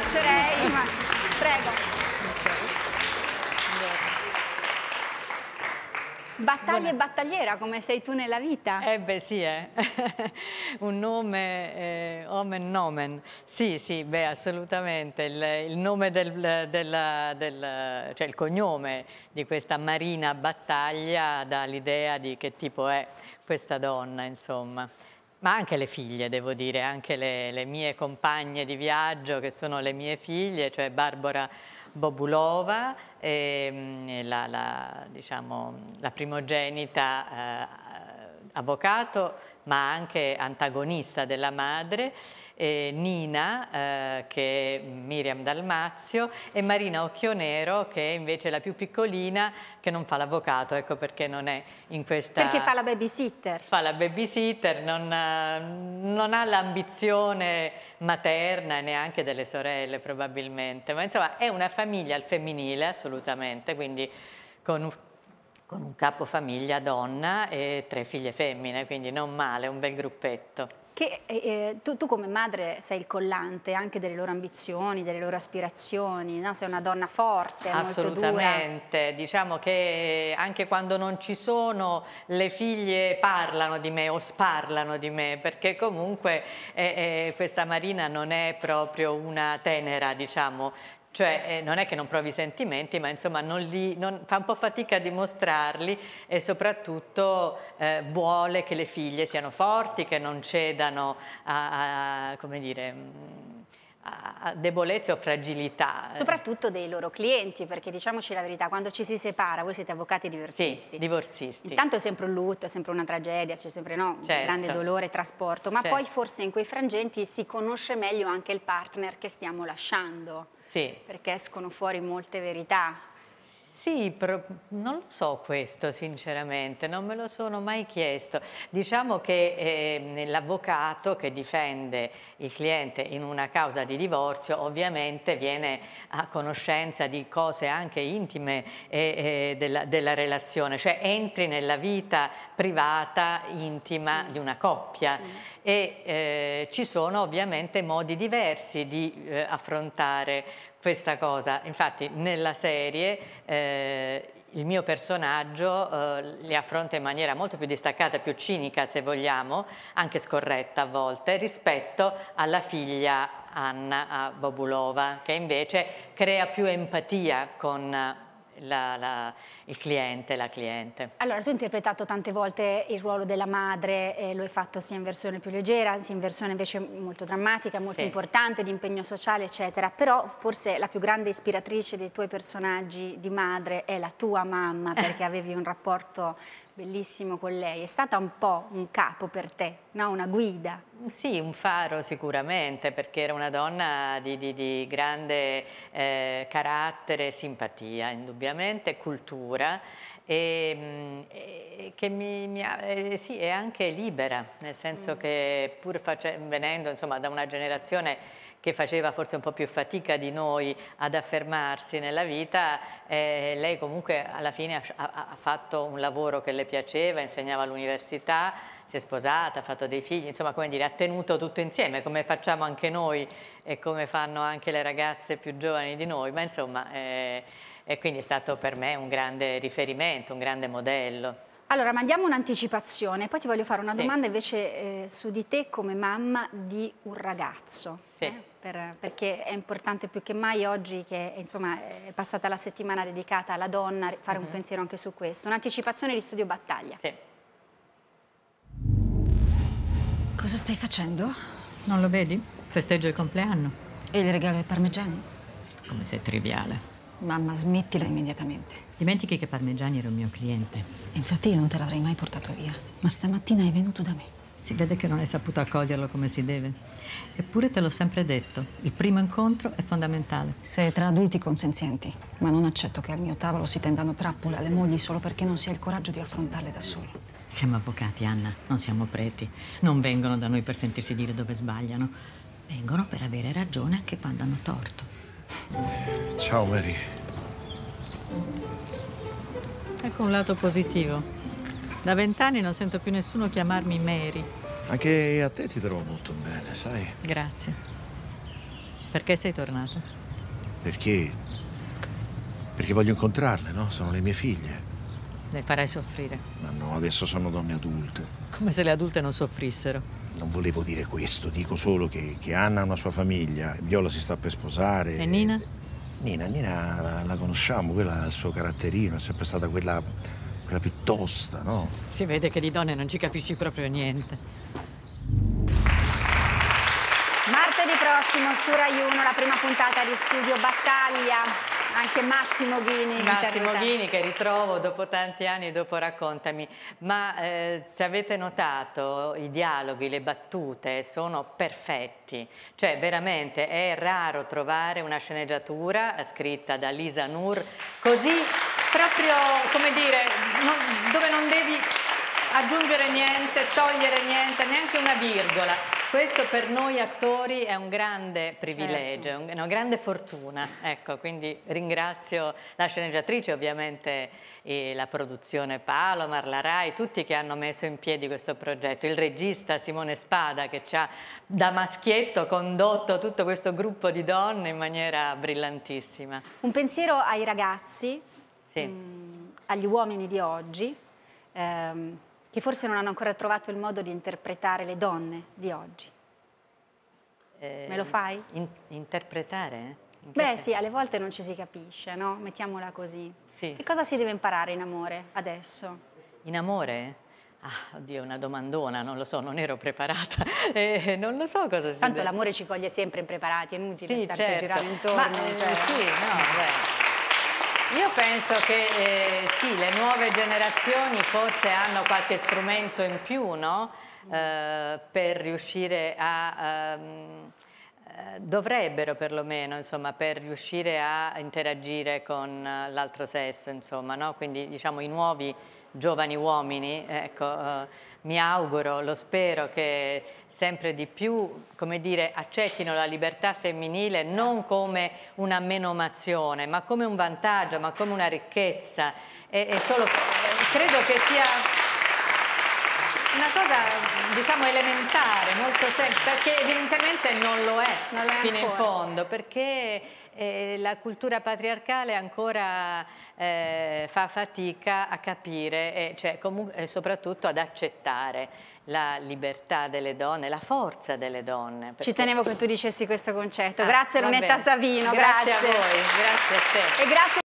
piacerei, ma prego. Battaglia e battagliera, come sei tu nella vita. Eh beh sì, eh. un nome, eh, omen nomen. Sì, sì, beh assolutamente, il, il nome del, del, del, cioè il cognome di questa Marina Battaglia dà l'idea di che tipo è questa donna, insomma ma anche le figlie, devo dire, anche le, le, mie compagne di viaggio che sono le mie figlie, cioè Barbara Bobulova, ehm, e, la, la, diciamo, la primogenita eh, avvocato, ma anche antagonista della madre eh, Nina, eh, che è Miriam Dalmazio, e Marina Occhionero, che è invece la più piccolina, che non fa l'avvocato, ecco perché non è in questa... Perché fa la babysitter. Fa la babysitter, non ha, eh, non ha l'ambizione materna e neanche delle sorelle probabilmente, ma insomma è una famiglia al femminile assolutamente, quindi con con un capofamiglia donna e tre figlie femmine, quindi non male, un bel gruppetto che eh, eh, tu, tu, come madre sei il collante anche delle loro ambizioni, delle loro aspirazioni, no? sei una donna forte, Assolutamente, diciamo che anche quando non ci sono le figlie parlano di me o sparlano di me perché comunque eh, eh, questa Marina non è proprio una tenera, diciamo, cioè eh, non è che non provi sentimenti, ma insomma li, non, fa un po' fatica a dimostrarli e soprattutto eh, vuole che le figlie siano forti, che non cedano a, a come dire mm, a debolezze o fragilità. Soprattutto dei loro clienti, perché diciamoci la verità, quando ci si separa, voi siete avvocati divorzisti. Sì, divorzisti. Intanto è sempre un lutto, è sempre una tragedia, c'è sempre no, certo. un grande dolore, trasporto, ma certo. poi forse in quei frangenti si conosce meglio anche il partner che stiamo lasciando, sì. perché escono fuori molte verità. Sì, non lo so questo sinceramente, non me lo sono mai chiesto. Diciamo che eh, l'avvocato che difende il cliente in una causa di divorzio ovviamente viene a conoscenza di cose anche intime eh, eh, della, della, relazione, cioè entri nella vita privata, intima di una coppia. Mm e eh, ci sono ovviamente modi diversi di eh, affrontare questa cosa. Infatti nella serie eh, il mio personaggio eh, li affronta in maniera molto più distaccata, più cinica se vogliamo, anche scorretta a volte, rispetto alla figlia Anna Bobulova, che invece crea più empatia con la, la, il cliente, la cliente. Allora, tu hai interpretato tante volte il ruolo della madre, eh, lo hai fatto sia in versione più leggera, sia in versione invece molto drammatica, molto sì. importante, di impegno sociale, eccetera, però forse la più grande ispiratrice dei tuoi personaggi di madre è la tua mamma, perché avevi un rapporto bellissimo con lei, è stata un po' un capo per te, no? una guida? Sì, un faro sicuramente, perché era una donna di, di, di grande eh, carattere, simpatia, indubbiamente, cultura e, mm, e che mi, mi ha, eh, sì, è anche libera, nel senso mm. che pur venendo insomma, da una generazione che faceva forse un po' più fatica di noi ad affermarsi nella vita, eh, lei comunque alla fine ha, ha fatto un lavoro che le piaceva, insegnava all'università, si è sposata, ha fatto dei figli, insomma come dire, ha tenuto tutto insieme, come facciamo anche noi e come fanno anche le ragazze più giovani di noi, ma insomma, eh, e quindi è stato per me un grande riferimento, un grande modello. Allora, mandiamo un'anticipazione, poi ti voglio fare una domanda sì. invece eh, su di te come mamma di un ragazzo. Sì. Eh? per, perché è importante più che mai oggi che insomma, è passata la settimana dedicata alla donna, fare uh -huh. un mhm. pensiero anche su questo. Un'anticipazione di studio battaglia. Sì. Cosa stai facendo? Non lo vedi? Festeggio il compleanno. E il regalo ai parmigiani? Come sei triviale. Mamma, smettila immediatamente. Dimentichi che Parmigiani era un mio cliente. Infatti io non te l'avrei mai portato via, ma stamattina è venuto da me. Si vede che non hai saputo accoglierlo come si deve. Eppure te l'ho sempre detto, il primo incontro è fondamentale. Sei tra adulti consenzienti, ma non accetto che al mio tavolo si tendano trappole alle mogli solo perché non si ha il coraggio di affrontarle da solo. Siamo avvocati, Anna, non siamo preti. Non vengono da noi per sentirsi dire dove sbagliano. Vengono per avere ragione anche quando hanno torto. Ciao, Mary. Ecco un lato positivo. Da vent'anni non sento più nessuno chiamarmi Mary. Anche a te ti trovo molto bene, sai? Grazie. Perché sei tornato? Perché? Perché voglio incontrarle, no? Sono le mie figlie. Le farai soffrire. Ma no, adesso sono donne adulte. Come se le adulte non soffrissero. Non volevo dire questo, dico solo che, che Anna ha una sua famiglia, Viola si sta per sposare. E Nina? E... Nina, Nina la, la conosciamo, quella ha il suo caratterino, è sempre stata quella quella più no? Si vede che di donne non ci capisci proprio niente. Martedì prossimo su Rai 1 la prima puntata di Studio Battaglia anche Massimo Ghini. Massimo Ghini che ritrovo dopo tanti anni, dopo raccontami, ma eh, se avete notato i dialoghi, le battute sono perfetti, cioè veramente è raro trovare una sceneggiatura scritta da Lisa Nur così proprio, come dire, non, dove non devi aggiungere niente, togliere niente, neanche una virgola. Questo per noi attori è un grande privilegio, certo. un, una grande fortuna. Ecco, quindi ringrazio la sceneggiatrice, ovviamente eh, la produzione Palomar, la RAI, tutti che hanno messo in piedi questo progetto, il regista Simone Spada che ci ha da maschietto condotto tutto questo gruppo di donne in maniera brillantissima. Un pensiero ai ragazzi sì. mh, mm, agli uomini di oggi, ehm, che forse non hanno ancora trovato il modo di interpretare le donne di oggi. Eh, Me lo ehm, fai? In, interpretare? In Beh sì, alle volte non ci si capisce, no? Mettiamola così. Sì. Che cosa si deve imparare in amore adesso? In amore? Ah, oddio, una domandona, non lo so, non ero preparata, eh, non lo so cosa si Tanto l'amore ci coglie sempre impreparati, è inutile sì, starci certo. a girare intorno. Ma, eh, cioè. Sì, no, beh. Io penso che eh, sì, le nuove generazioni forse hanno qualche strumento in più no? eh, per riuscire a... Um, dovrebbero perlomeno insomma, per riuscire a interagire con eh, l'altro sesso, insomma, no? quindi diciamo, i nuovi giovani uomini ecco, eh, mi auguro, lo spero che sempre di più dire, accettino la libertà femminile non come una menomazione, ma come un vantaggio, ma come una ricchezza. E, e solo, credo che sia una cosa diciamo elementare, molto semplice, perché evidentemente non lo è, non lo è fino ancora. in fondo, perché eh, la cultura patriarcale ancora eh, fa fatica a capire, e cioè, soprattutto ad accettare la libertà delle donne, la forza delle donne. Perché... Ci tenevo che tu dicessi questo concetto. Ah, grazie Lunetta Savino, grazie. Grazie a voi, grazie a te.